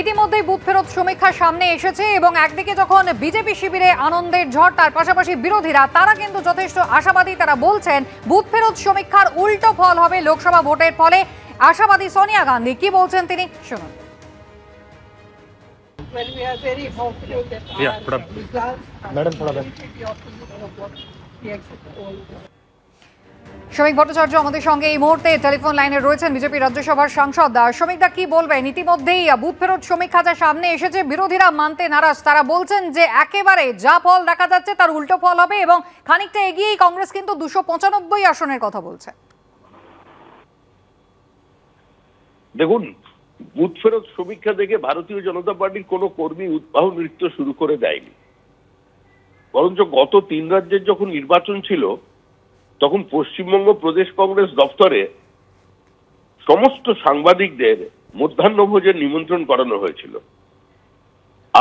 ইতিমধ্যেই বুথ ফেরত সমীক্ষা সামনে এসেছে এবং একদিকে যখন বিজেপি শিবিরে আনন্দের ঝড় তার পাশাপাশি বিরোধীরা তারা কিন্তু যথেষ্ট আশাবাদী তারা বলছেন বুথ ফেরত সমীক্ষার উল্টো ফল হবে লোকসভা ভোটের ফলে আশাবাদী সোনিয়া গান্ধী কি বলছেন তিনি শুনুন Well, we are very hopeful that yeah, our results are Madam, শ্রমিক ভট্টাচার্য আমাদের সঙ্গে এই মুহূর্তে টেলিফোন লাইনে রয়েছেন বিজেপি রাজ্যসভার সাংসদ শ্রমিকদা কি বলবেন ইতিমধ্যেই বুথ ফেরত শ্রমিক খাজা সামনে এসেছে বিরোধীরা মানতে নারাজ তারা বলছেন যে একেবারে যা ফল দেখা যাচ্ছে তার উল্টো ফল হবে এবং খানিকটা এগিয়েই কংগ্রেস কিন্তু দুশো পঁচানব্বই আসনের কথা বলছে দেখুন বুথ ফেরত সমীক্ষা দেখে ভারতীয় জনতা পার্টির কোনো কর্মী উৎবাহ নৃত্য শুরু করে দেয়নি বরঞ্চ গত তিন রাজ্যের যখন নির্বাচন ছিল তখন পশ্চিমবঙ্গ প্রদেশ কংগ্রেস দপ্তরে সমস্ত সাংবাদিকদের মধ্যাহ্নভোজের নিমন্ত্রণ করানো হয়েছিল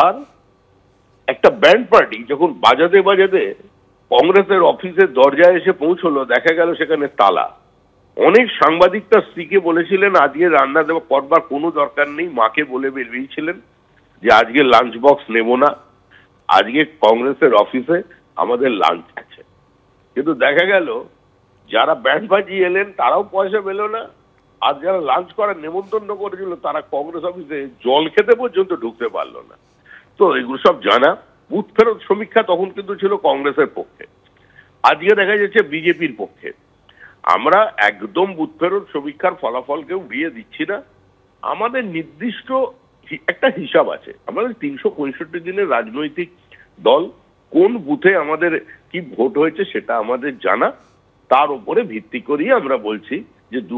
আর একটা ব্যান্ড পার্টি যখন বাজাতে বাজাতে কংগ্রেসের অফিসে দরজায় এসে পৌঁছলো দেখা গেল সেখানে তালা অনেক সাংবাদিক তার স্ত্রীকে বলেছিলেন আজকে রান্না দেওয়া করবার কোনো দরকার নেই মাকে বলে বেরিয়েছিলেন যে আজকে লাঞ্চ বক্স নেব না আজকে কংগ্রেসের অফিসে আমাদের লাঞ্চ আছে কিন্তু দেখা গেল যারা ব্যান্ড বাজিয়ে এলেন তারাও পয়সা পেল না আর যারা লাঞ্চ করার নেমন্তন্ন করেছিল তারা কংগ্রেস অফিসে জল খেতে পর্যন্ত ঢুকতে পারলো না তো এগুলো সব জানা বুথ ফেরত সমীক্ষা তখন কিন্তু ছিল কংগ্রেসের পক্ষে আজকে দেখা যাচ্ছে বিজেপির পক্ষে আমরা একদম বুথ ফেরত সমীক্ষার ফলাফলকে উড়িয়ে দিচ্ছি না আমাদের নির্দিষ্ট একটা হিসাব আছে আমাদের তিনশো পঁয়ষট্টি দিনের রাজনৈতিক দল কোন বুথে আমাদের কি ভোট হয়েছে সেটা আমাদের জানা তার উপরে ভিত্তি করেই আমরা বলছি যে দু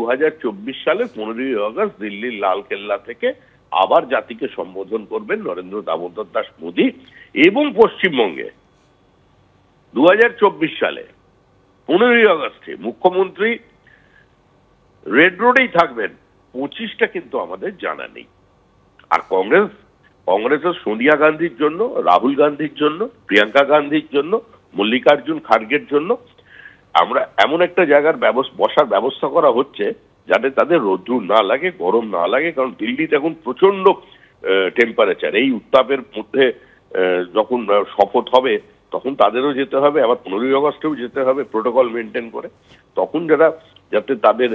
সালে পনেরোই আগস্ট দিল্লির লাল কেল্লা থেকে আবার জাতিকে সম্বোধন করবেন নরেন্দ্র দামোদর দাস মোদী এবং পশ্চিমবঙ্গে দু সালে পনেরোই আগস্টে মুখ্যমন্ত্রী রেড রোডেই থাকবেন পঁচিশটা কিন্তু আমাদের জানা নেই আর কংগ্রেস কংগ্রেসের সোনিয়া গান্ধীর জন্য রাহুল গান্ধীর জন্য প্রিয়াঙ্কা গান্ধীর জন্য মল্লিকার্জুন খার্গের জন্য আমরা এমন একটা জায়গার বসার ব্যবস্থা করা হচ্ছে যাতে তাদের রোদ্রু না লাগে গরম না লাগে কারণ দিল্লিতে এখন প্রচন্ড টেম্পারেচার এই উত্তাপের মধ্যে যখন শপথ হবে তখন তাদেরও যেতে হবে আবার পনেরোই অগস্টেও যেতে হবে প্রোটোকল মেনটেন করে তখন যারা যাতে তাদের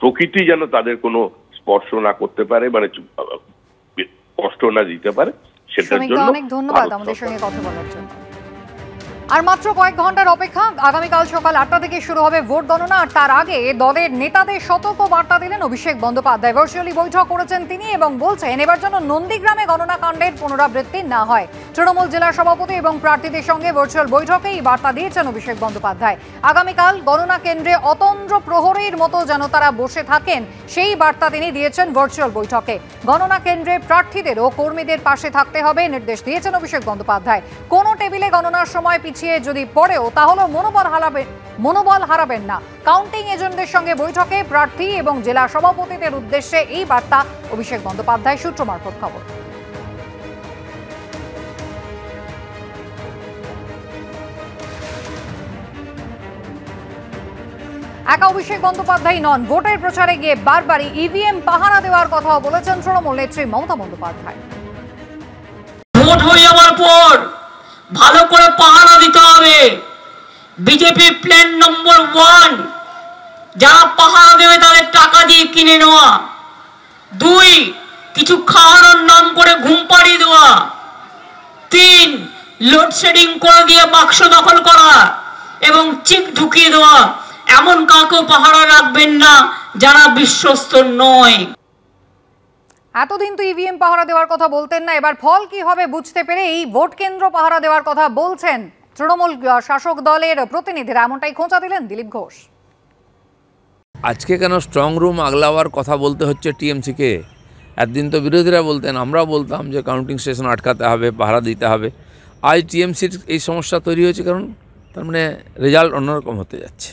প্রকৃতি যেন তাদের কোনো স্পর্শ না করতে পারে মানে কষ্ট না দিতে পারে সেটার জন্য অনেক ধন্যবাদ আমাদের সঙ্গে কথা বলার জন্য আর মাত্র কয়েক ঘন্টার অপেক্ষা আগামীকাল সকাল আটটা থেকে শুরু হবে ভোট গণনা আর তার আগে দলের নেতাদের সতর্ক বার্তা দিলেন অভিষেক বন্দ্যোপাধ্যায় ভার্চুয়ালি বৈঠক করেছেন তিনি এবং বলছেন এবার যেন নন্দীগ্রামে গণনাকাণ্ডের পুনরাবৃত্তি না হয় তৃণমূল জেলার সভাপতি এবং প্রার্থীদের সঙ্গে ভার্চুয়াল বৈঠকে এই বার্তা দিয়েছেন অভিষেক বন্দ্যোপাধ্যায় আগামীকাল গণনা কেন্দ্রে অতন্দ্র প্রহরীর মতো যেন তারা বসে থাকেন সেই বার্তা তিনি দিয়েছেন ভার্চুয়াল বৈঠকে গণনা কেন্দ্রে প্রার্থীদের ও কর্মীদের পাশে থাকতে হবে নির্দেশ দিয়েছেন অভিষেক বন্দ্যোপাধ্যায় কোনো টেবিলে গণনার সময় পিছিয়ে যদি পড়েও তাহলেও মনোবল হারাবে মনোবল হারাবেন না কাউন্টিং এজেন্টদের সঙ্গে বৈঠকে প্রার্থী এবং জেলা সভাপতিদের উদ্দেশ্যে এই বার্তা অভিষেক বন্দ্যোপাধ্যায় সূত্র মারফত খবর একা অভিষেক বন্দ্যোপাধ্যায় নন ভোটের প্রচারে গিয়ে বারবারই ইভিএম পাহারা দেওয়ার কথাও বলেছেন তৃণমূল নেত্রী মমতা বন্দ্যোপাধ্যায় ভোট হয়ে যাওয়ার পর ভালো করে পাহারা দিতে হবে বিজেপি প্ল্যান নম্বর ওয়ান যারা পাহারা দেবে তাদের টাকা দিয়ে কিনে নেওয়া দুই কিছু খাওয়ানোর নাম করে ঘুম পাড়িয়ে দেওয়া তিন লোডশেডিং করে দিয়ে বাক্স দখল করা এবং চিক ঢুকিয়ে দেওয়া এমন কাকেও পাহারা রাখবেন না যারা বিশ্বস্ত নয় এতদিন তো ইভিএম e পাহারা দেওয়ার কথা বলতেন না এবার ফল কি হবে বুঝতে পেরে এই ভোট কেন্দ্র পাহারা দেওয়ার কথা বলছেন তৃণমূল শাসক দলের প্রতিনিধিরা এমনটাই খোঁচা দিলেন দিলীপ ঘোষ আজকে কেন স্ট্রং রুম আগলাওয়ার কথা বলতে হচ্ছে টিএমসিকে একদিন তো বিরোধীরা বলতেন আমরা বলতাম যে কাউন্টিং স্টেশন আটকাতে হবে পাহারা দিতে হবে আজ টিএমসির এই সমস্যা তৈরি হয়েছে কারণ তার মানে রেজাল্ট অন্যরকম হতে যাচ্ছে